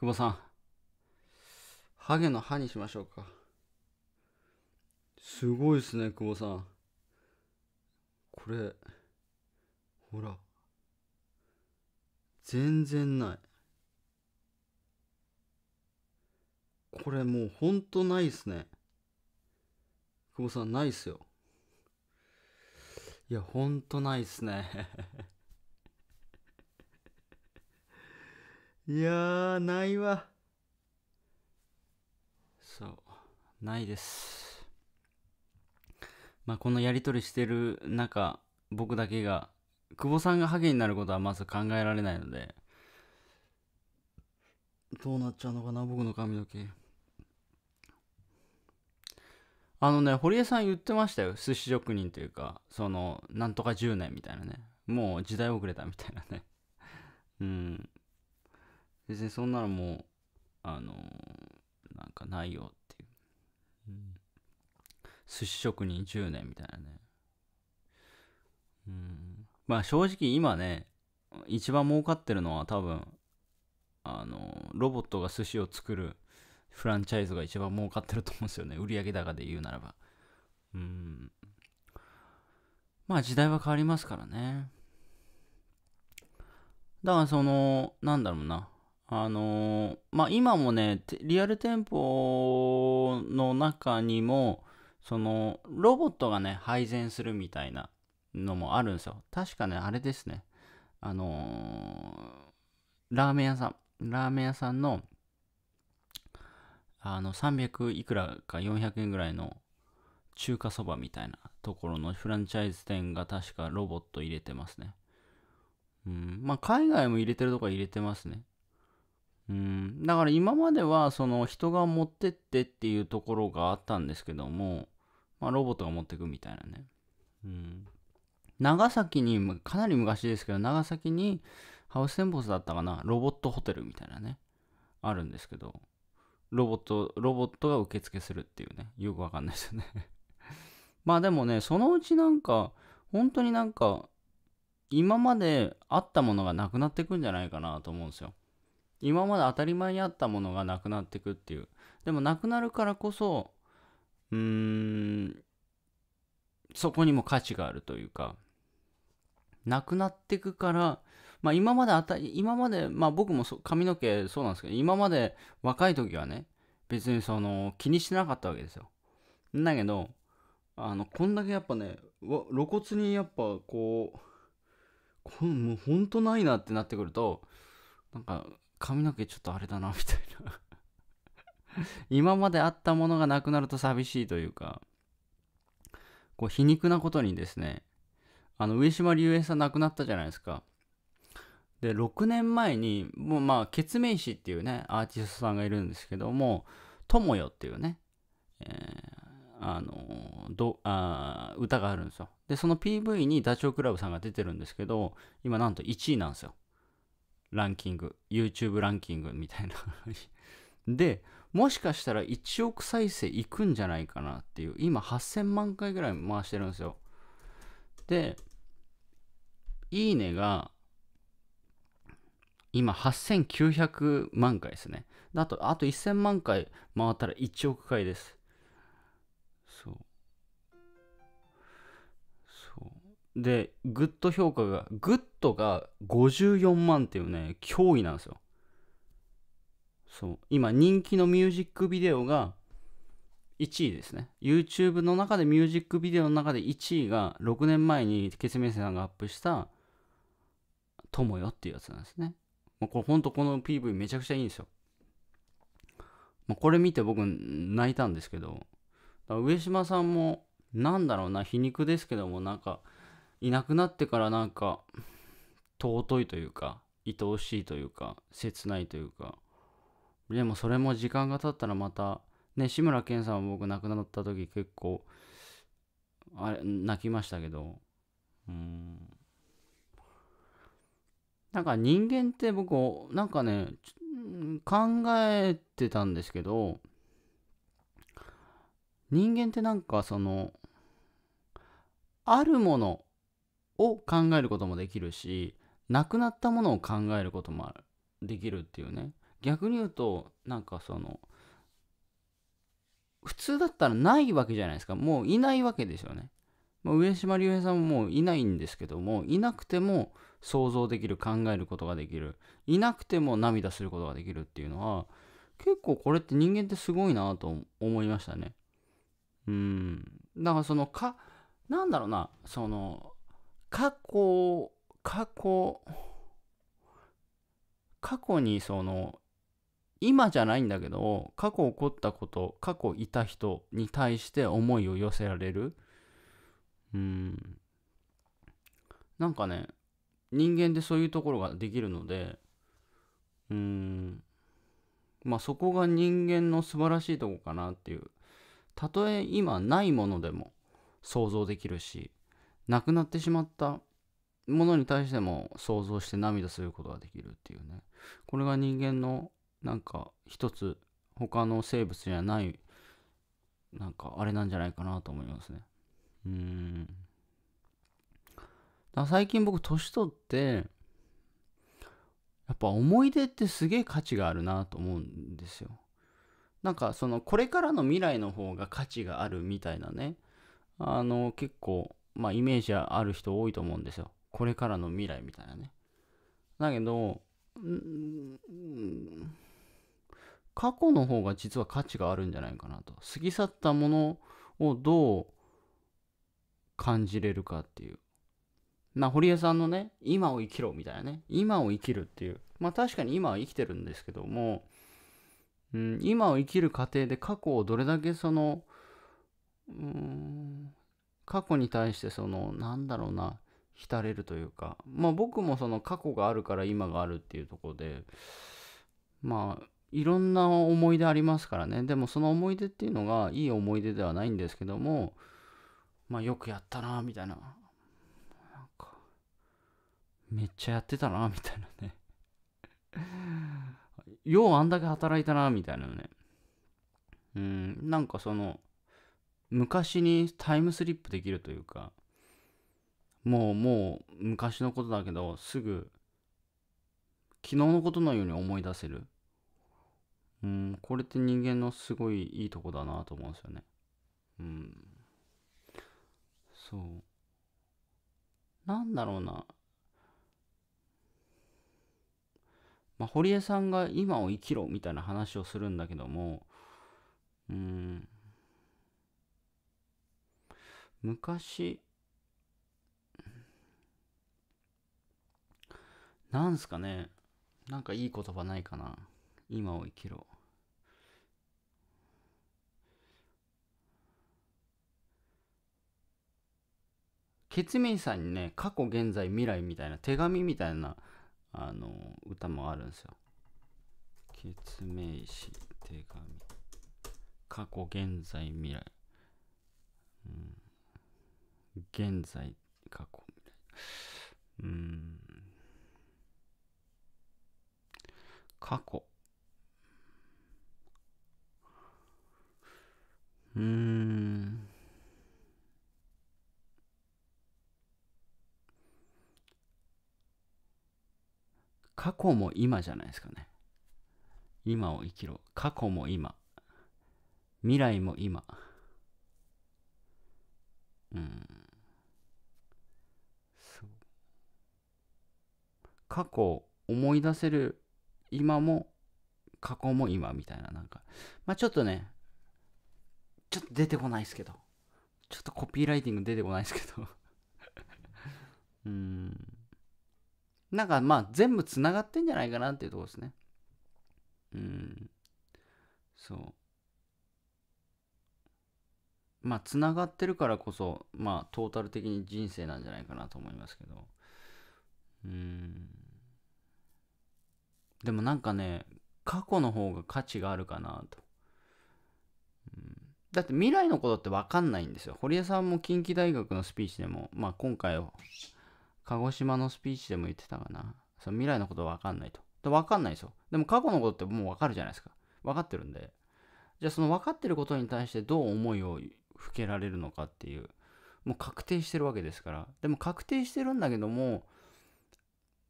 久保さん。ハゲの歯にしましょうか。すごいですね、久保さん。これ、ほら。全然ない。これもうほんとないっすね。久保さん、ないっすよ。いや、ほんとないっすね。いやないわそうないですまあこのやりとりしてる中僕だけが久保さんがハゲになることはまず考えられないのでどうなっちゃうのかな僕の髪の毛あのね堀江さん言ってましたよ寿司職人というかそのなんとか10年みたいなねもう時代遅れたみたいなねうん別にそんなのもう、あのー、なんかないよっていう。うん、寿司職人10年みたいなね。うん、まあ正直今ね、一番儲かってるのは多分、あのロボットが寿司を作るフランチャイズが一番儲かってると思うんですよね。売上高で言うならば。うん。まあ時代は変わりますからね。だからその、なんだろうな。あのー、まあ、今もね、リアル店舗の中にも、その、ロボットがね、配膳するみたいなのもあるんですよ。確かね、あれですね。あのー、ラーメン屋さん、ラーメン屋さんの、あの、300いくらか400円ぐらいの中華そばみたいなところのフランチャイズ店が確かロボット入れてますね。うん、まあ、海外も入れてるとこは入れてますね。うん、だから今まではその人が持ってってっていうところがあったんですけども、まあ、ロボットが持ってくみたいなね、うん、長崎にかなり昔ですけど長崎にハウステンボスだったかなロボットホテルみたいなねあるんですけどロボットロボットが受付するっていうねよくわかんないですよね まあでもねそのうちなんか本当になんか今まであったものがなくなってくんじゃないかなと思うんですよ今まで当たり前にあったものがなくなってくっていうでもなくなるからこそうーんそこにも価値があるというかなくなってくからまあ今まで当たり今までまあ僕も髪の毛そうなんですけど今まで若い時はね別にその気にしてなかったわけですよだけどあのこんだけやっぱね露骨にやっぱこうこもうほんとないなってなってくるとなんか髪の毛ちょっとあれだなみたいな 今まであったものがなくなると寂しいというかこう皮肉なことにですねあの上島竜兵さん亡くなったじゃないですかで6年前にもうまあケツメイシっていうねアーティストさんがいるんですけども友よ」っていうね、えー、あのどあ歌があるんですよでその PV にダチョウ倶楽部さんが出てるんですけど今なんと1位なんですよランキング、YouTube ランキングみたいな で、もしかしたら1億再生いくんじゃないかなっていう、今8000万回ぐらい回してるんですよ。で、いいねが、今8900万回ですね。あと、あと1000万回回ったら1億回です。で、グッド評価が、グッドが54万っていうね、脅威なんですよ。そう。今、人気のミュージックビデオが1位ですね。YouTube の中でミュージックビデオの中で1位が、6年前にケツメイさんがアップした、ともよっていうやつなんですね。もうこれほんとこの PV めちゃくちゃいいんですよ。まこれ見て僕泣いたんですけど、上島さんも、なんだろうな、皮肉ですけども、なんか、いなくなってからなんか尊いというか愛おしいというか切ないというかでもそれも時間が経ったらまたね志村けんさんは僕亡くなった時結構あれ泣きましたけどうんなんか人間って僕なんかね考えてたんですけど人間ってなんかそのあるものを考えることもできるしなくなったものを考えることもできるっていうね逆に言うとなんかその普通だったらないわけじゃないですかもういないわけですよね、まあ、上島竜兵さんももういないんですけどもいなくても想像できる考えることができるいなくても涙することができるっていうのは結構これって人間ってすごいなと思いましたねうんだからそのかなんだろうなその過去、過去、過去にその、今じゃないんだけど、過去起こったこと、過去いた人に対して思いを寄せられる。うん。なんかね、人間でそういうところができるので、うん。まあそこが人間の素晴らしいとこかなっていう。たとえ今ないものでも想像できるし、亡くなってしまったものに対しても想像して涙することができるっていうねこれが人間のなんか一つ他の生物にはないなんかあれなんじゃないかなと思いますねうんだ最近僕年取ってやっぱ思い出ってすげえ価値があるなと思うんですよなんかそのこれからの未来の方が価値があるみたいなねあの結構まあ、イメージある人多いと思うんですよ。これからの未来みたいなね。だけど、過去の方が実は価値があるんじゃないかなと。過ぎ去ったものをどう感じれるかっていう。まあ、堀江さんのね、今を生きろみたいなね、今を生きるっていう。まあ、確かに今は生きてるんですけども、うん、今を生きる過程で過去をどれだけその、うん過去に対してそのなんだろうな浸れるというかまあ僕もその過去があるから今があるっていうとこでまあいろんな思い出ありますからねでもその思い出っていうのがいい思い出ではないんですけどもまあよくやったなみたいななんかめっちゃやってたなみたいなねようあんだけ働いたなみたいなねうんなんかその昔にタイムスリップできるというかもうもう昔のことだけどすぐ昨日のことのように思い出せるうんこれって人間のすごいいいとこだなと思うんですよねうんそうなんだろうなまあ、堀江さんが今を生きろみたいな話をするんだけどもうん昔、なんすかね。なんかいい言葉ないかな。今を生きろ。ケツメイさんにね、過去、現在、未来みたいな、手紙みたいな、あの、歌もあるんですよ。ケツメイシ、手紙。過去、現在、未来。うん現在、過去みたいな。うん。過去。うーん。過去も今じゃないですかね。今を生きろ。過去も今。未来も今。うん。過去を思い出せる今も過去も今みたいななんかまあちょっとねちょっと出てこないですけどちょっとコピーライティング出てこないですけど うんなんかまあ全部つながってんじゃないかなっていうところですねうんそうまあつながってるからこそまあトータル的に人生なんじゃないかなと思いますけどでもなんかね、過去の方が価値があるかなと。うん、だって未来のことって分かんないんですよ。堀江さんも近畿大学のスピーチでも、まあ今回、鹿児島のスピーチでも言ってたかな。その未来のこと分かんないと。で分かんないですよ。でも過去のことってもう分かるじゃないですか。分かってるんで。じゃあその分かってることに対してどう思いをふけられるのかっていう。もう確定してるわけですから。でも確定してるんだけども、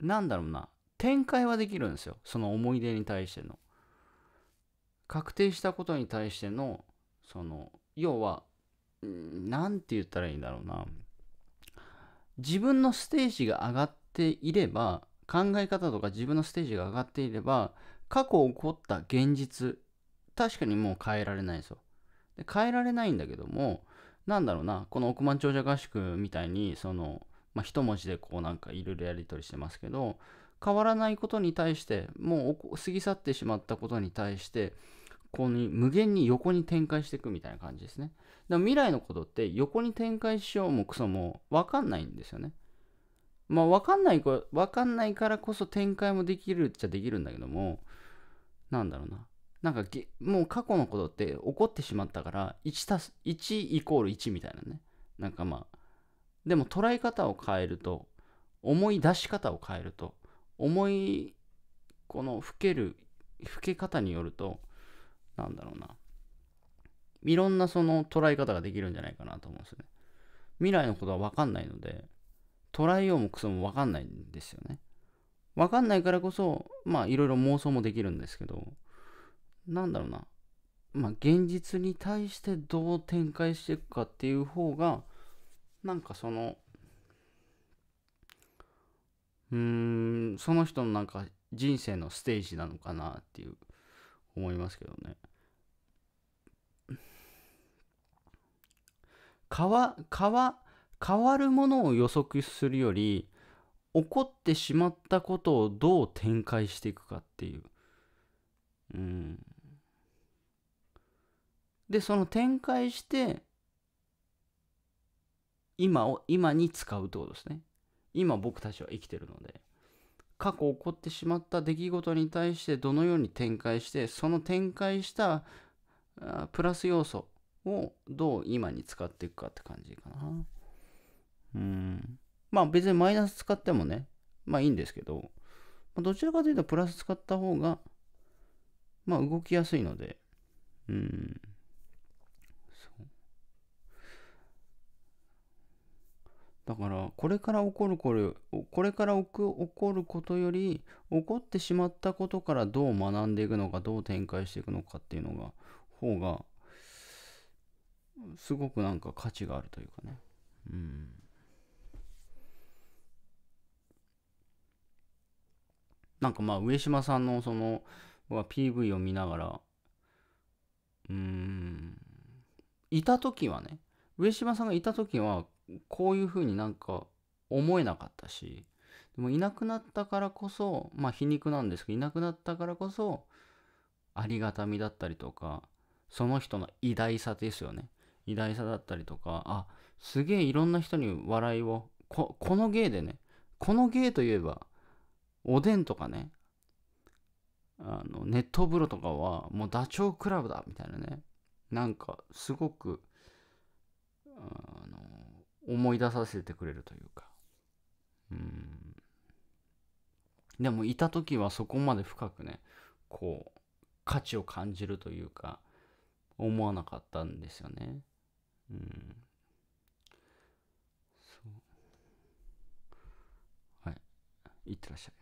なんだろうな。展開はできるんですよその思い出に対しての確定したことに対してのその要は何て言ったらいいんだろうな自分のステージが上がっていれば考え方とか自分のステージが上がっていれば過去起こった現実確かにもう変えられないんですよで変えられないんだけどもなんだろうなこの億万長者合宿みたいにその、まあ、一文字でこうなんかいろいろやり取りしてますけど変わらないことに対してもう過ぎ去ってしまったことに対してこの無限に横に展開していくみたいな感じですねだから未来のことって横に展開しようもクソも分かんないんですよねまあ分かんない分かんないからこそ展開もできるっちゃできるんだけどもなんだろうななんかもう過去のことって起こってしまったから 1, たす1イコール1みたいなねなんかまあでも捉え方を変えると思い出し方を変えると重いこの老ける老け方によるとなんだろうないろんなその捉え方ができるんじゃないかなと思うんですよね未来のことは分かんないので捉えようもクソも分かんないんですよね分かんないからこそまあいろいろ妄想もできるんですけどなんだろうなまあ現実に対してどう展開していくかっていう方がなんかそのうーんその人のなんか人生のステージなのかなっていう思いますけどね変わ変わ変わるものを予測するより起こってしまったことをどう展開していくかっていううんでその展開して今を今に使うってことですね今僕たちは生きてるので過去起こってしまった出来事に対してどのように展開してその展開したプラス要素をどう今に使っていくかって感じかなうんまあ別にマイナス使ってもねまあいいんですけど、どちらかというとプラス使った方がまあ動きやすいのでうんだからこれから起こるこれこれから起こることより起こってしまったことからどう学んでいくのかどう展開していくのかっていうのが方がすごくなんか価値があるというかねうんなんかまあ上島さんのそのは PV を見ながらうんいた時はね上島さんがいた時はこういうふうになんか思えなかったしでもいなくなったからこそまあ皮肉なんですけどいなくなったからこそありがたみだったりとかその人の偉大さですよね偉大さだったりとかあすげえいろんな人に笑いをここの芸でねこの芸といえばおでんとかねあの熱湯風呂とかはもうダチョウ倶楽部だみたいなねなんかすごくあの思い出させてくれるというかうんでもいた時はそこまで深くねこう価値を感じるというか思わなかったんですよねうんうはいいってらっしゃい